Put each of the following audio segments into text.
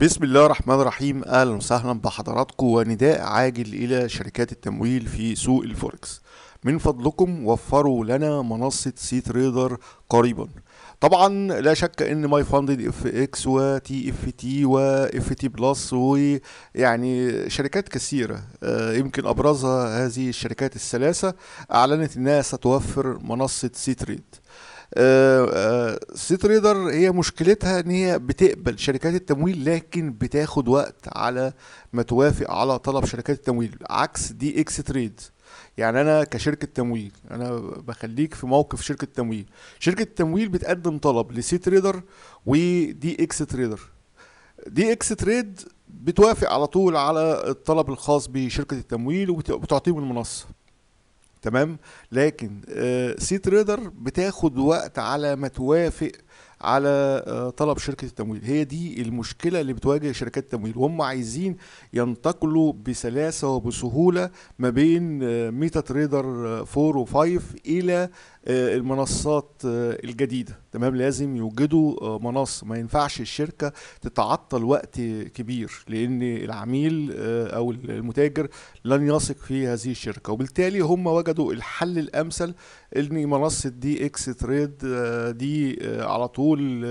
بسم الله الرحمن الرحيم اهلا وسهلا بحضراتكم ونداء عاجل الى شركات التمويل في سوق الفوركس من فضلكم وفروا لنا منصه سي تريدر قريبا طبعا لا شك ان ماي فاندد اف اكس وتي اف تي واف تي بلس ويعني شركات كثيره آه، يمكن ابرزها هذه الشركات الثلاثه اعلنت انها ستوفر منصه سي تريد سيت آه، ريدر آه، هي مشكلتها ان هي بتقبل شركات التمويل لكن بتاخد وقت على ما توافق على طلب شركات التمويل عكس دي اكس تريد يعني انا كشركه تمويل انا بخليك في موقف شركه تمويل شركه التمويل بتقدم طلب لسي تريدر ودي اكس تريدر دي اكس تريد بتوافق على طول على الطلب الخاص بشركه التمويل وبتعطيه من المنصه تمام لكن آه، سيت ريدر بتاخد وقت على ما توافق على آه، طلب شركة التمويل هي دي المشكلة اللي بتواجه شركات التمويل وهم عايزين ينتقلوا بسلاسة وبسهولة ما بين آه، ميتا تريدر 4 و5 إلى آه، المنصات آه، الجديده تمام لازم يوجدوا آه، منصه ما ينفعش الشركه تتعطل وقت كبير لان العميل او المتاجر لن يثق في هذه الشركه وبالتالي هم وجدوا الحل الامثل ان منصه دي اكس تريد دي على طول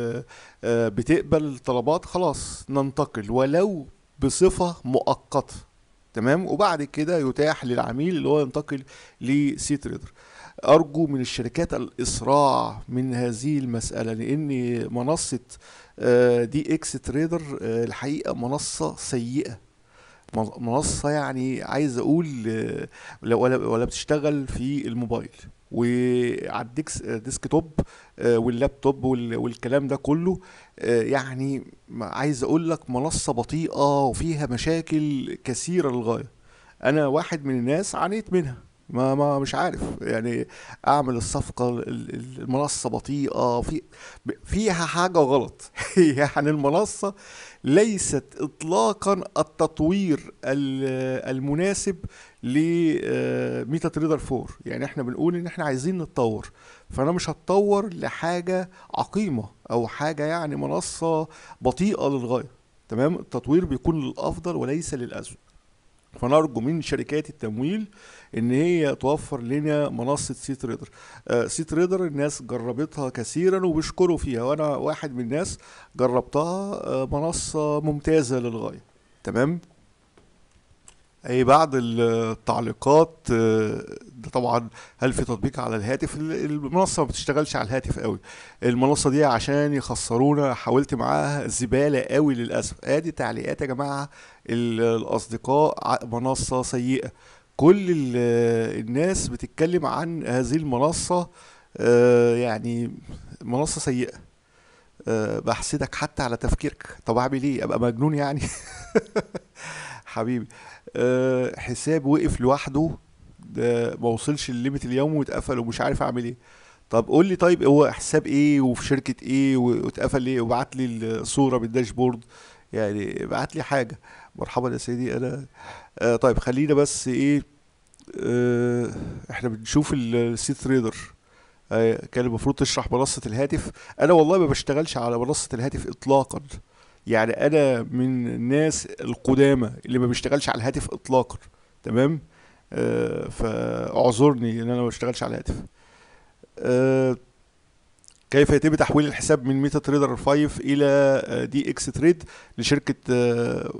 بتقبل طلبات خلاص ننتقل ولو بصفه مؤقته تمام وبعد كده يتاح للعميل اللي هو ينتقل لسي تريدر أرجو من الشركات الإسراع من هذه المسألة لأن منصة آه، دي إكس تريدر آه، الحقيقة منصة سيئة منصة يعني عايز أقول آه، ولا, ولا بتشتغل في الموبايل وعلى الديسك ديسك توب واللابتوب والكلام ده كله يعني عايز اقول لك منصه بطيئه وفيها مشاكل كثيره للغايه انا واحد من الناس عانيت منها ما ما مش عارف يعني اعمل الصفقه المنصه بطيئه في فيها حاجه غلط يعني المنصه ليست اطلاقا التطوير المناسب لميتا آه، تريدر 4 يعني احنا بنقول ان احنا عايزين نتطور فانا مش هتطور لحاجه عقيمه او حاجه يعني منصه بطيئه للغايه تمام التطوير بيكون للافضل وليس للاسوء فنرجو من شركات التمويل ان هي توفر لنا منصه سيت ريدر آه سيت ريدر الناس جربتها كثيرا وبيشكروا فيها وانا واحد من الناس جربتها آه منصه ممتازه للغايه تمام اي بعض التعليقات ده آه، طبعا هل في تطبيق على الهاتف المنصه ما بتشتغلش على الهاتف قوي المنصه دي عشان يخسرونا حاولت معاها زباله قوي للاسف ادي تعليقات يا جماعه الاصدقاء منصه سيئه كل الناس بتتكلم عن هذه المنصه آه، يعني منصه سيئه آه، بحسدك حتى على تفكيرك طب اعمل ايه ابقى مجنون يعني حبيبي آه، حساب وقف لوحده ما وصلش الليميت اليوم واتقفل ومش عارف اعمل ايه طب قول لي طيب هو حساب ايه وفي شركه ايه واتقفل ليه وبعت لي الصوره بالداشبورد يعني ابعت لي حاجه مرحبا يا سيدي انا آه طيب خلينا بس ايه آه احنا بنشوف السي تريدر آه كان المفروض تشرح منصه الهاتف انا والله ما بشتغلش على منصه الهاتف اطلاقا يعني انا من الناس القدامى اللي ما بيشتغلش على الهاتف اطلاقا تمام آه، فاعذرني ان انا ما بشتغلش على الهاتف آه، كيف يتم تحويل الحساب من ميتا تريدر 5 الى آه، دي اكس تريد لشركه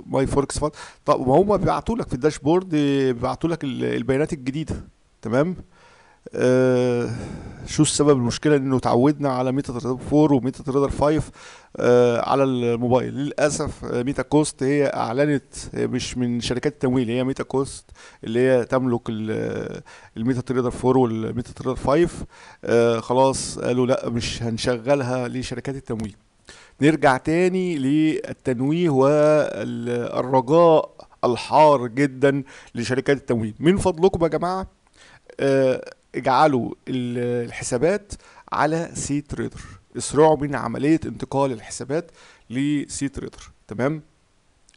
ماي فوركس فاند طب ما هم بيبعتوا لك في الداشبورد بيبعتوا لك البيانات الجديده تمام آه آه، شو السبب المشكله انه اتعودنا على ميتا تريدر 4 وميتا تريدر 5 آه على الموبايل للاسف آه، ميتا كوست هي اعلنت مش من شركات التمويل هي ميتا كوست اللي هي تملك آه، الميتا تريدر 4 والميتا تريدر 5 آه خلاص قالوا لا مش هنشغلها لشركات التمويل نرجع تاني للتنويه والرجاء الحار جدا لشركات التمويل من فضلكم يا جماعه آه اجعلوا الحسابات على سي تريدر اسرعوا من عمليه انتقال الحسابات لسي تريدر تمام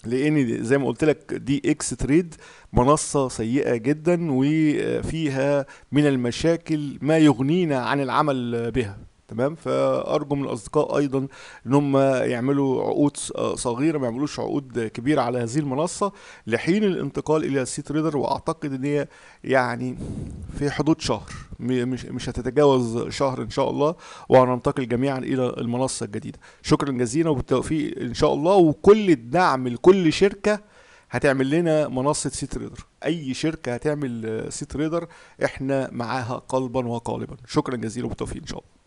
لان زي ما قلت لك دي اكس تريد منصه سيئه جدا وفيها من المشاكل ما يغنينا عن العمل بها تمام فارجو من الاصدقاء ايضا ان هم يعملوا عقود صغيره ما يعملوش عقود كبيره على هذه المنصه لحين الانتقال الى سي تريدر واعتقد ان هي يعني في حدود شهر مش مش هتتجاوز شهر ان شاء الله وهننتقل جميعا الى المنصه الجديده شكرا جزيلا وبالتوفيق ان شاء الله وكل الدعم لكل شركه هتعمل لنا منصه سيت ريدر اي شركه هتعمل سيت ريدر احنا معاها قلبا وقالبا شكرا جزيلا وبالتوفيق ان شاء الله